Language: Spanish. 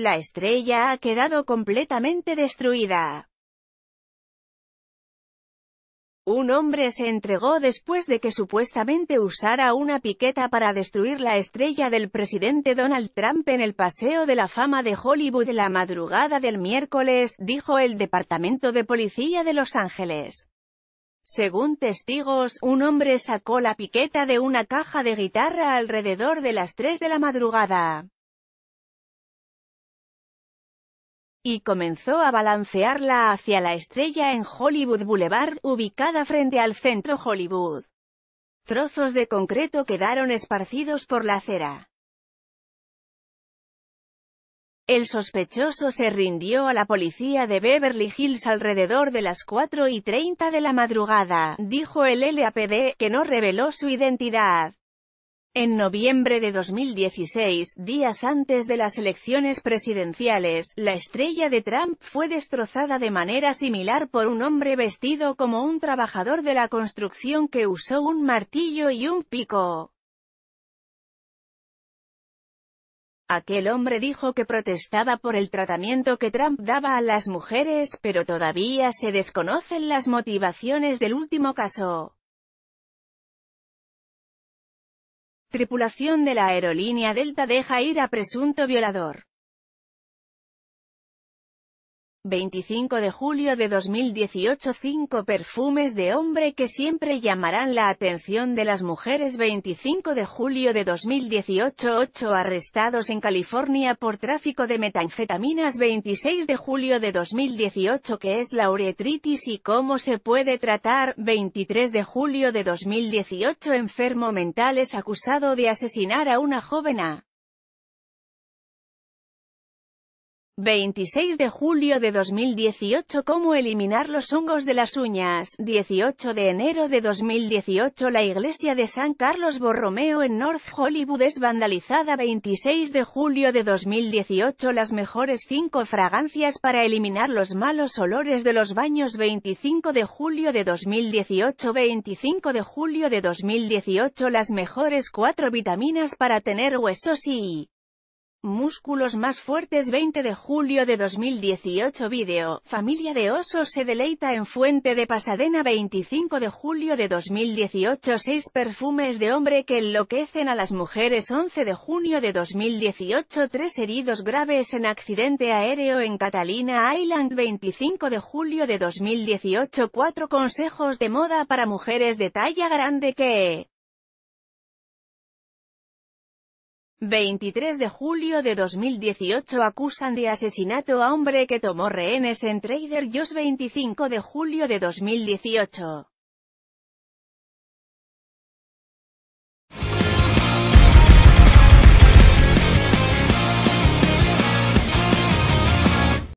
La estrella ha quedado completamente destruida. Un hombre se entregó después de que supuestamente usara una piqueta para destruir la estrella del presidente Donald Trump en el Paseo de la Fama de Hollywood la madrugada del miércoles, dijo el Departamento de Policía de Los Ángeles. Según testigos, un hombre sacó la piqueta de una caja de guitarra alrededor de las 3 de la madrugada. y comenzó a balancearla hacia la estrella en Hollywood Boulevard, ubicada frente al centro Hollywood. Trozos de concreto quedaron esparcidos por la acera. El sospechoso se rindió a la policía de Beverly Hills alrededor de las 4 y 30 de la madrugada, dijo el LAPD, que no reveló su identidad. En noviembre de 2016, días antes de las elecciones presidenciales, la estrella de Trump fue destrozada de manera similar por un hombre vestido como un trabajador de la construcción que usó un martillo y un pico. Aquel hombre dijo que protestaba por el tratamiento que Trump daba a las mujeres, pero todavía se desconocen las motivaciones del último caso. Tripulación de la aerolínea Delta deja ir a presunto violador. 25 de julio de 2018 5 perfumes de hombre que siempre llamarán la atención de las mujeres 25 de julio de 2018 8 arrestados en California por tráfico de metanfetaminas 26 de julio de 2018 que es la uretritis y cómo se puede tratar 23 de julio de 2018 enfermo mental es acusado de asesinar a una joven 26 de julio de 2018 Cómo eliminar los hongos de las uñas 18 de enero de 2018 La iglesia de San Carlos Borromeo en North Hollywood es vandalizada 26 de julio de 2018 Las mejores 5 fragancias para eliminar los malos olores de los baños 25 de julio de 2018 25 de julio de 2018 Las mejores 4 vitaminas para tener huesos y Músculos más fuertes 20 de julio de 2018 Video, familia de osos se deleita en Fuente de Pasadena 25 de julio de 2018 6 perfumes de hombre que enloquecen a las mujeres 11 de junio de 2018 3 heridos graves en accidente aéreo en Catalina Island 25 de julio de 2018 4 consejos de moda para mujeres de talla grande que 23 de julio de 2018 acusan de asesinato a hombre que tomó rehenes en Trader Joe's 25 de julio de 2018.